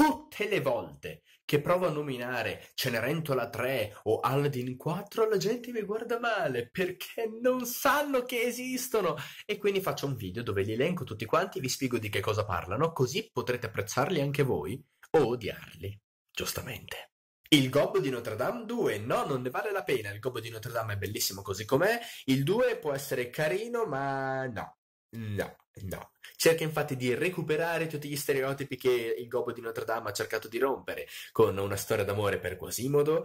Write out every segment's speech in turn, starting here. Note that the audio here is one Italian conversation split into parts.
tutte le volte che provo a nominare Cenerentola 3 o Aladdin 4 la gente mi guarda male perché non sanno che esistono e quindi faccio un video dove li elenco tutti quanti vi spiego di che cosa parlano così potrete apprezzarli anche voi o odiarli, giustamente. Il Gobbo di Notre Dame 2, no, non ne vale la pena. Il Gobbo di Notre Dame è bellissimo così com'è. Il 2 può essere carino, ma no, No, no. Cerca infatti di recuperare tutti gli stereotipi che il gobo di Notre Dame ha cercato di rompere, con una storia d'amore per Quasimodo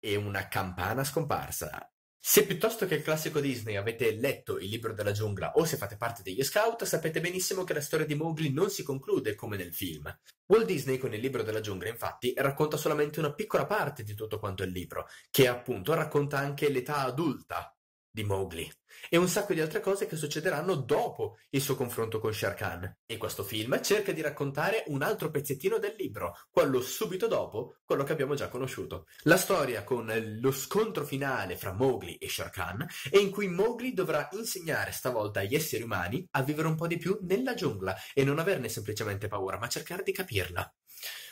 e una campana scomparsa. Se piuttosto che il classico Disney avete letto il libro della giungla o se fate parte degli scout, sapete benissimo che la storia di Mowgli non si conclude come nel film. Walt Disney con il libro della giungla, infatti, racconta solamente una piccola parte di tutto quanto il libro, che appunto racconta anche l'età adulta di Mowgli e un sacco di altre cose che succederanno dopo il suo confronto con Shere Khan. E questo film cerca di raccontare un altro pezzettino del libro, quello subito dopo, quello che abbiamo già conosciuto. La storia con lo scontro finale fra Mowgli e Shere Khan e in cui Mowgli dovrà insegnare stavolta agli esseri umani a vivere un po' di più nella giungla e non averne semplicemente paura, ma cercare di capirla.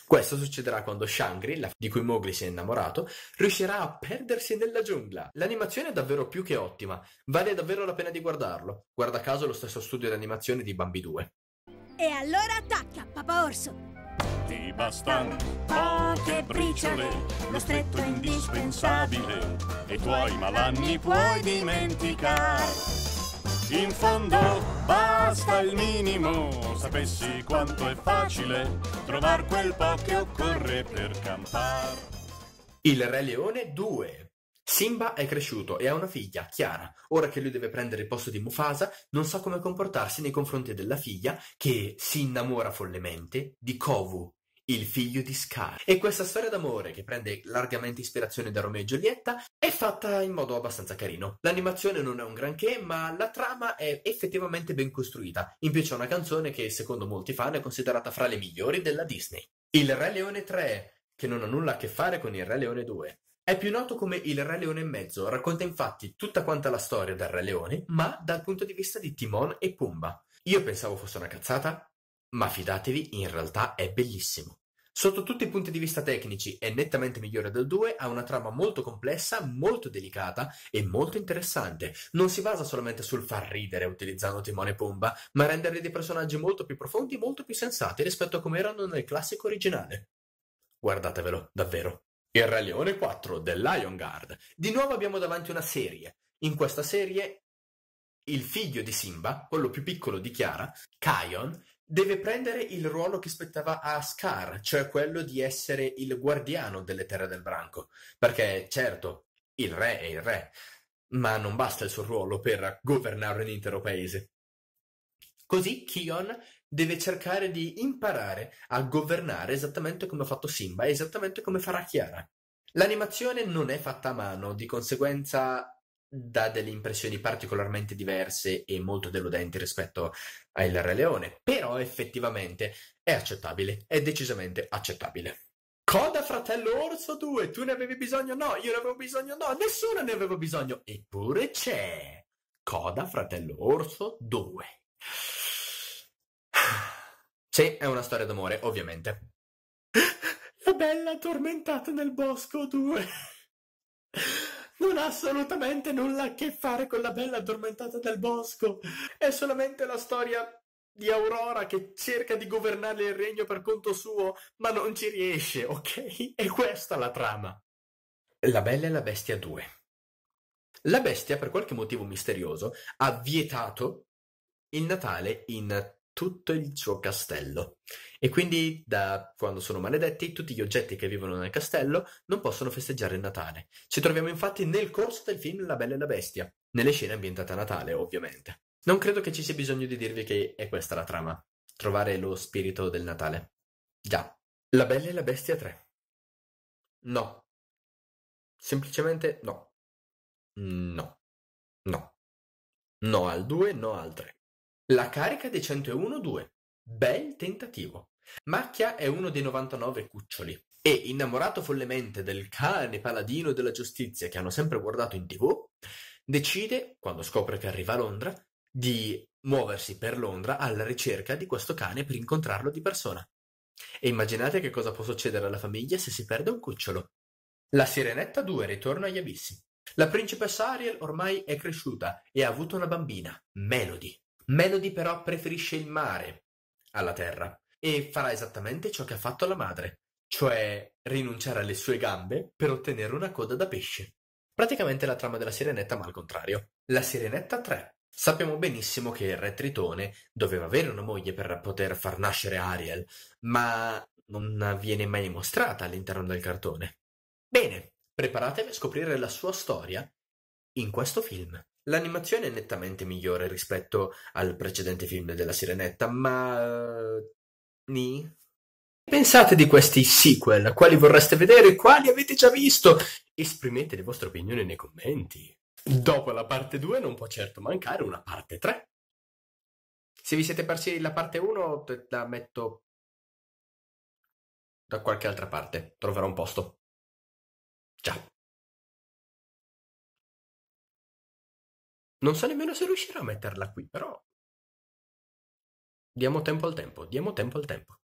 Questo succederà quando Shangri, la di cui Mowgli si è innamorato, riuscirà a perdersi nella giungla. L'animazione è davvero più che ottima, vale vale davvero la pena di guardarlo. Guarda caso lo stesso studio di animazione di Bambi 2. E allora attacca, Papa Orso! Ti bastano poche briciole, lo stretto è indispensabile, e i tuoi malanni puoi dimenticare. In fondo basta il minimo, sapessi quanto è facile trovare quel po' che occorre per campare. Il Re Leone 2 Simba è cresciuto e ha una figlia, Chiara. Ora che lui deve prendere il posto di Mufasa, non sa come comportarsi nei confronti della figlia, che si innamora follemente di Kovu, il figlio di Scar. E questa storia d'amore, che prende largamente ispirazione da Romeo e Giulietta, è fatta in modo abbastanza carino. L'animazione non è un granché, ma la trama è effettivamente ben costruita. In più c'è una canzone che, secondo molti fan, è considerata fra le migliori della Disney. Il Re Leone 3, che non ha nulla a che fare con il Re Leone 2. È più noto come "Il re leone e mezzo", racconta infatti tutta quanta la storia del re leone, ma dal punto di vista di Timon e Pumba. Io pensavo fosse una cazzata, ma fidatevi, in realtà è bellissimo. Sotto tutti i punti di vista tecnici è nettamente migliore del 2, ha una trama molto complessa, molto delicata e molto interessante. Non si basa solamente sul far ridere utilizzando Timone e Pumba, ma renderli dei personaggi molto più profondi e molto più sensati rispetto a come erano nel classico originale. Guardatevelo, davvero. Il Re Leone 4 del Lion Guard. Di nuovo abbiamo davanti una serie. In questa serie il figlio di Simba, quello più piccolo di Chiara, Kion, deve prendere il ruolo che spettava a Scar, cioè quello di essere il guardiano delle terre del branco. Perché, certo, il re è il re, ma non basta il suo ruolo per governare un intero paese. Così Kion deve cercare di imparare a governare esattamente come ha fatto Simba esattamente come farà Chiara. L'animazione non è fatta a mano, di conseguenza dà delle impressioni particolarmente diverse e molto deludenti rispetto a Il Re Leone, però effettivamente è accettabile, è decisamente accettabile. Coda fratello orso 2, tu ne avevi bisogno? No, io ne avevo bisogno? No, nessuno ne aveva bisogno, eppure c'è. Coda fratello orso 2. Sì, è una storia d'amore, ovviamente. La bella tormentata nel bosco 2 non ha assolutamente nulla a che fare con la bella addormentata del bosco. È solamente la storia di Aurora che cerca di governare il regno per conto suo, ma non ci riesce, ok? E questa la trama. La Bella e la Bestia 2. La Bestia, per qualche motivo misterioso, ha vietato il Natale in tutto il suo castello. E quindi, da quando sono maledetti, tutti gli oggetti che vivono nel castello non possono festeggiare il Natale. Ci troviamo infatti nel corso del film La Bella e la Bestia, nelle scene ambientate a Natale, ovviamente. Non credo che ci sia bisogno di dirvi che è questa la trama, trovare lo spirito del Natale. Già. La Bella e la Bestia 3. No. Semplicemente no. No. No. No al 2, no al 3. La carica dei 101-2. bel tentativo. Macchia è uno dei 99 cuccioli e, innamorato follemente del cane paladino della giustizia che hanno sempre guardato in tv, decide, quando scopre che arriva a Londra, di muoversi per Londra alla ricerca di questo cane per incontrarlo di persona. E immaginate che cosa può succedere alla famiglia se si perde un cucciolo. La Sirenetta 2 ritorna agli abissi. La principessa Ariel ormai è cresciuta e ha avuto una bambina, Melody. Melody però preferisce il mare alla terra e farà esattamente ciò che ha fatto la madre, cioè rinunciare alle sue gambe per ottenere una coda da pesce. Praticamente la trama della Sirenetta ma al contrario. La Sirenetta 3. Sappiamo benissimo che il re Tritone doveva avere una moglie per poter far nascere Ariel, ma non viene mai mostrata all'interno del cartone. Bene, preparatevi a scoprire la sua storia in questo film. L'animazione è nettamente migliore rispetto al precedente film della Sirenetta, ma... Eh, ni? Pensate di questi sequel? Quali vorreste vedere? Quali avete già visto? Esprimete le vostre opinioni nei commenti. Dopo la parte 2 non può certo mancare una parte 3. Se vi siete persi la parte 1, la metto da qualche altra parte. Troverò un posto. Ciao. Non so nemmeno se riuscirò a metterla qui, però... Diamo tempo al tempo, diamo tempo al tempo.